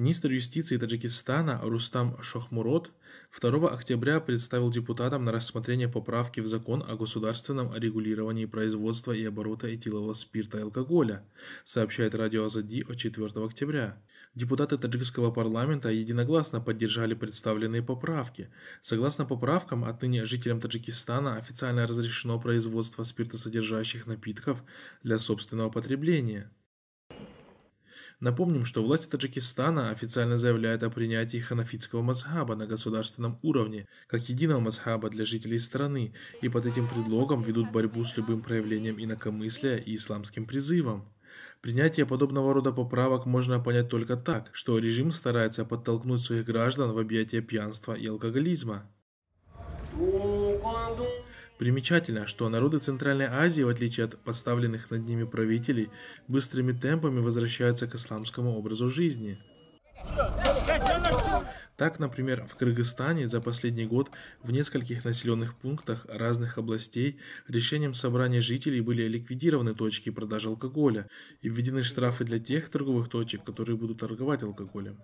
Министр юстиции Таджикистана Рустам Шохмурод 2 октября представил депутатам на рассмотрение поправки в закон о государственном регулировании производства и оборота этилового спирта и алкоголя, сообщает радио Азади от 4 октября. Депутаты таджикского парламента единогласно поддержали представленные поправки. Согласно поправкам, отныне жителям Таджикистана официально разрешено производство спиртосодержащих напитков для собственного потребления. Напомним, что власти Таджикистана официально заявляют о принятии ханафитского мазхаба на государственном уровне, как единого мазхаба для жителей страны, и под этим предлогом ведут борьбу с любым проявлением инакомыслия и исламским призывом. Принятие подобного рода поправок можно понять только так, что режим старается подтолкнуть своих граждан в объятия пьянства и алкоголизма. Примечательно, что народы Центральной Азии, в отличие от поставленных над ними правителей, быстрыми темпами возвращаются к исламскому образу жизни. Так, например, в Кыргызстане за последний год в нескольких населенных пунктах разных областей решением собрания жителей были ликвидированы точки продажи алкоголя и введены штрафы для тех торговых точек, которые будут торговать алкоголем.